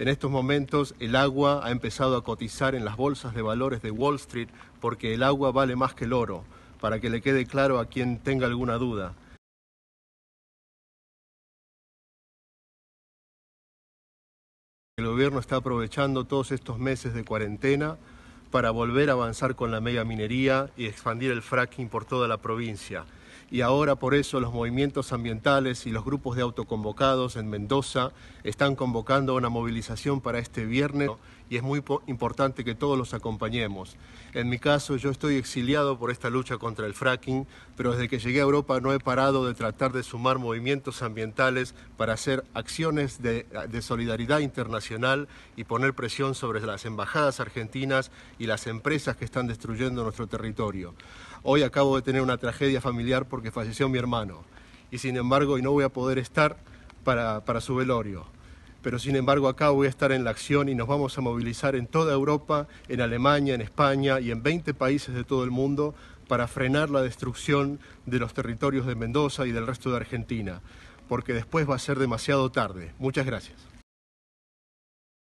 En estos momentos el agua ha empezado a cotizar en las bolsas de valores de Wall Street porque el agua vale más que el oro, para que le quede claro a quien tenga alguna duda. El gobierno está aprovechando todos estos meses de cuarentena para volver a avanzar con la mega minería y expandir el fracking por toda la provincia y ahora por eso los movimientos ambientales y los grupos de autoconvocados en Mendoza están convocando una movilización para este viernes y es muy importante que todos los acompañemos. En mi caso yo estoy exiliado por esta lucha contra el fracking, pero desde que llegué a Europa no he parado de tratar de sumar movimientos ambientales para hacer acciones de, de solidaridad internacional y poner presión sobre las embajadas argentinas y las empresas que están destruyendo nuestro territorio. Hoy acabo de tener una tragedia familiar porque falleció mi hermano y sin embargo y no voy a poder estar para, para su velorio. Pero sin embargo acá voy a estar en la acción y nos vamos a movilizar en toda Europa, en Alemania, en España y en 20 países de todo el mundo para frenar la destrucción de los territorios de Mendoza y del resto de Argentina, porque después va a ser demasiado tarde. Muchas gracias.